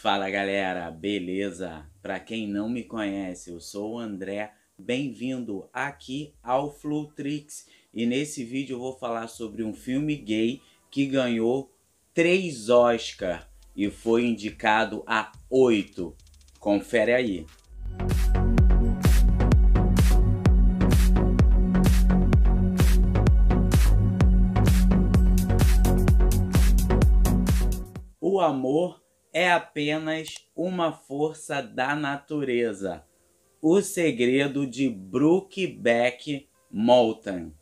Fala galera, beleza? Para quem não me conhece, eu sou o André, bem-vindo aqui ao Flutrix e nesse vídeo eu vou falar sobre um filme gay que ganhou 3 Oscars e foi indicado a 8. Confere aí. O amor é apenas uma força da natureza. O segredo de Brookback Moulton.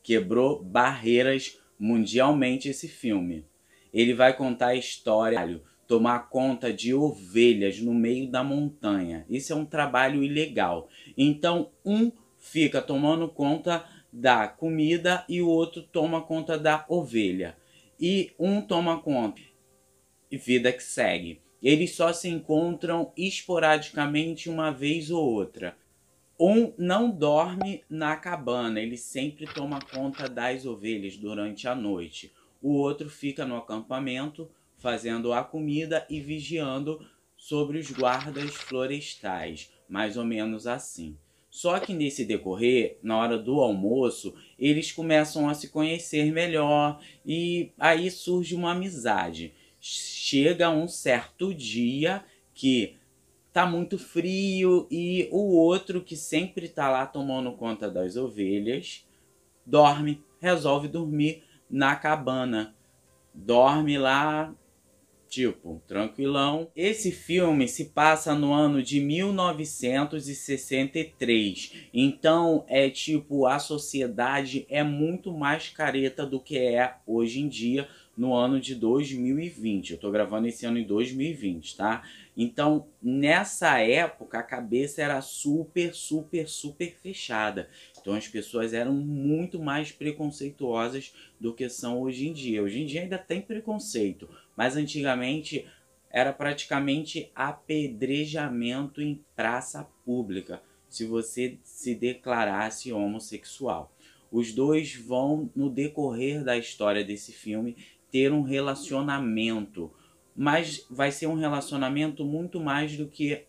Quebrou barreiras mundialmente esse filme. Ele vai contar a história, tomar conta de ovelhas no meio da montanha. Isso é um trabalho ilegal. Então, um fica tomando conta da comida e o outro toma conta da ovelha. E um toma conta e vida que segue. Eles só se encontram esporadicamente uma vez ou outra. Um não dorme na cabana, ele sempre toma conta das ovelhas durante a noite. O outro fica no acampamento, fazendo a comida e vigiando sobre os guardas florestais, mais ou menos assim. Só que nesse decorrer, na hora do almoço, eles começam a se conhecer melhor e aí surge uma amizade chega um certo dia que tá muito frio e o outro que sempre tá lá tomando conta das ovelhas dorme, resolve dormir na cabana. Dorme lá, tipo, tranquilão. Esse filme se passa no ano de 1963. Então, é tipo, a sociedade é muito mais careta do que é hoje em dia no ano de 2020. Eu tô gravando esse ano em 2020, tá? Então, nessa época, a cabeça era super, super, super fechada. Então, as pessoas eram muito mais preconceituosas do que são hoje em dia. Hoje em dia ainda tem preconceito, mas antigamente era praticamente apedrejamento em praça pública se você se declarasse homossexual. Os dois vão, no decorrer da história desse filme, ter um relacionamento, mas vai ser um relacionamento muito mais do que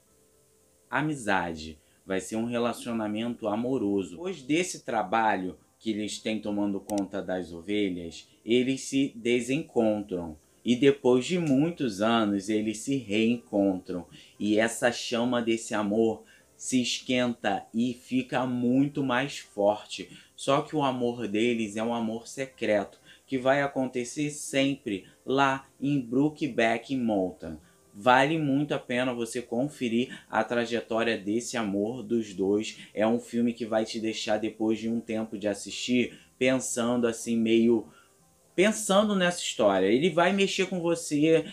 amizade, vai ser um relacionamento amoroso. Depois desse trabalho que eles têm tomando conta das ovelhas, eles se desencontram e depois de muitos anos eles se reencontram e essa chama desse amor se esquenta e fica muito mais forte. Só que o amor deles é um amor secreto, que vai acontecer sempre lá em Brookback Mountain. Vale muito a pena você conferir a trajetória desse amor dos dois. É um filme que vai te deixar depois de um tempo de assistir pensando assim meio pensando nessa história. Ele vai mexer com você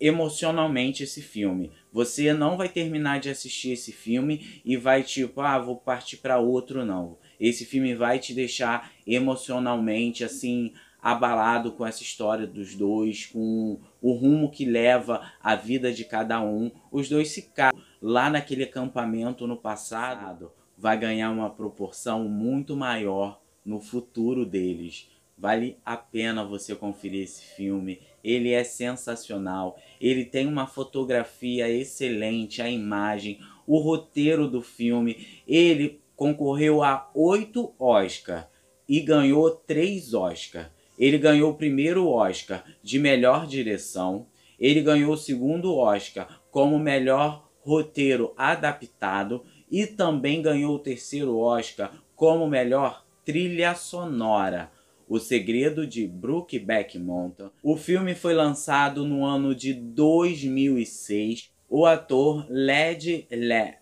emocionalmente esse filme. Você não vai terminar de assistir esse filme e vai tipo, ah, vou partir para outro não. Esse filme vai te deixar emocionalmente assim abalado com essa história dos dois, com o rumo que leva a vida de cada um. Os dois se casam lá naquele acampamento no passado, vai ganhar uma proporção muito maior no futuro deles. Vale a pena você conferir esse filme. Ele é sensacional. Ele tem uma fotografia excelente, a imagem, o roteiro do filme. Ele concorreu a oito Oscar e ganhou três Oscar. Ele ganhou o primeiro Oscar de melhor direção, ele ganhou o segundo Oscar como melhor roteiro adaptado e também ganhou o terceiro Oscar como melhor trilha sonora. O Segredo de Brookback Mountain. O filme foi lançado no ano de 2006. O ator Led Le,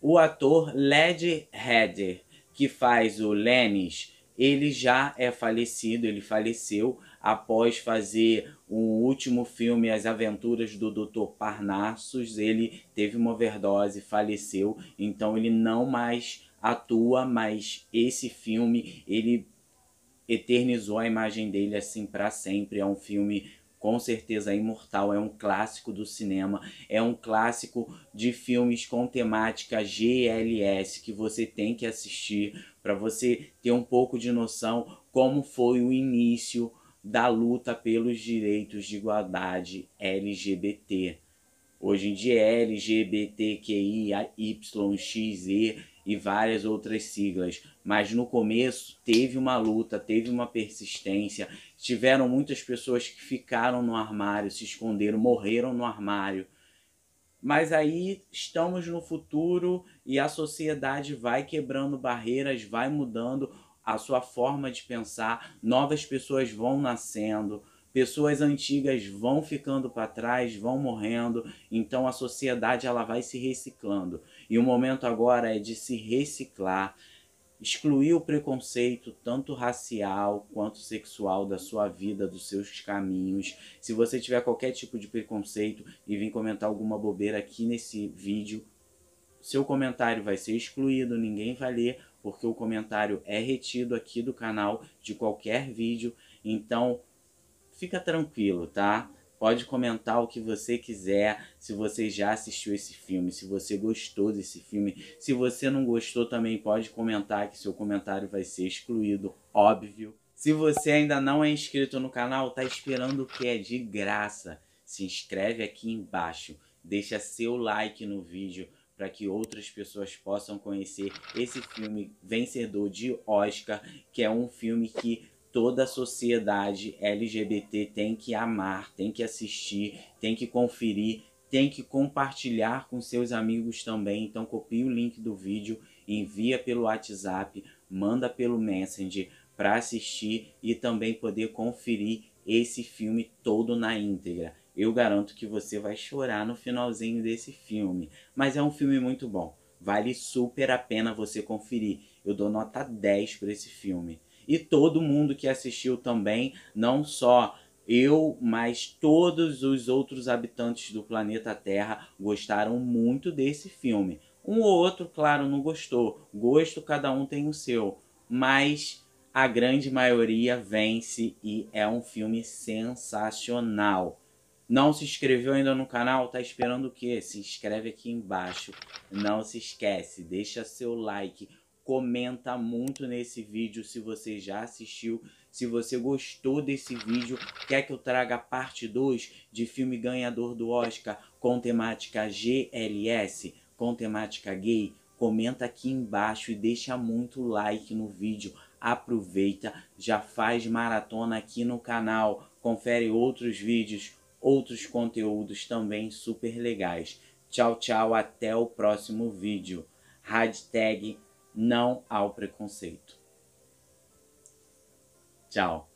o ator Led Headey, que faz o Lennis ele já é falecido, ele faleceu após fazer o último filme As Aventuras do Dr. Parnassus, ele teve uma overdose, faleceu, então ele não mais atua, mas esse filme ele eternizou a imagem dele assim para sempre, é um filme com certeza Imortal é um clássico do cinema, é um clássico de filmes com temática GLS que você tem que assistir para você ter um pouco de noção como foi o início da luta pelos direitos de igualdade LGBT. Hoje em dia é e várias outras siglas. Mas no começo teve uma luta, teve uma persistência, tiveram muitas pessoas que ficaram no armário, se esconderam, morreram no armário. Mas aí estamos no futuro e a sociedade vai quebrando barreiras, vai mudando a sua forma de pensar, novas pessoas vão nascendo, pessoas antigas vão ficando para trás, vão morrendo, então a sociedade ela vai se reciclando. E o momento agora é de se reciclar, excluir o preconceito, tanto racial quanto sexual, da sua vida, dos seus caminhos. Se você tiver qualquer tipo de preconceito e vir comentar alguma bobeira aqui nesse vídeo, seu comentário vai ser excluído, ninguém vai ler, porque o comentário é retido aqui do canal de qualquer vídeo. Então, fica tranquilo, tá? Pode comentar o que você quiser, se você já assistiu esse filme, se você gostou desse filme. Se você não gostou também pode comentar que seu comentário vai ser excluído, óbvio. Se você ainda não é inscrito no canal, tá esperando o que é de graça? Se inscreve aqui embaixo, deixa seu like no vídeo para que outras pessoas possam conhecer esse filme vencedor de Oscar, que é um filme que toda a sociedade LGBT tem que amar, tem que assistir, tem que conferir, tem que compartilhar com seus amigos também. Então copia o link do vídeo, envia pelo WhatsApp, manda pelo Messenger para assistir e também poder conferir esse filme todo na íntegra. Eu garanto que você vai chorar no finalzinho desse filme, mas é um filme muito bom. Vale super a pena você conferir. Eu dou nota 10 para esse filme e todo mundo que assistiu também, não só eu, mas todos os outros habitantes do planeta Terra gostaram muito desse filme. Um ou outro, claro, não gostou. Gosto cada um tem o seu, mas a grande maioria vence e é um filme sensacional. Não se inscreveu ainda no canal? Tá esperando o quê? Se inscreve aqui embaixo. Não se esquece, deixa seu like comenta muito nesse vídeo se você já assistiu, se você gostou desse vídeo, quer que eu traga parte 2 de filme ganhador do Oscar com temática GLS, com temática gay, comenta aqui embaixo e deixa muito like no vídeo. Aproveita, já faz maratona aqui no canal, confere outros vídeos, outros conteúdos também super legais. Tchau, tchau, até o próximo vídeo. Hashtag não ao preconceito. Tchau.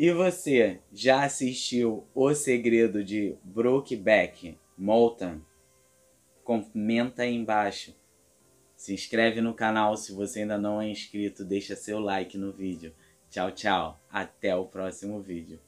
E você já assistiu O Segredo de Brokeback Moulton? Comenta aí embaixo. Se inscreve no canal se você ainda não é inscrito, deixa seu like no vídeo. Tchau, tchau. Até o próximo vídeo.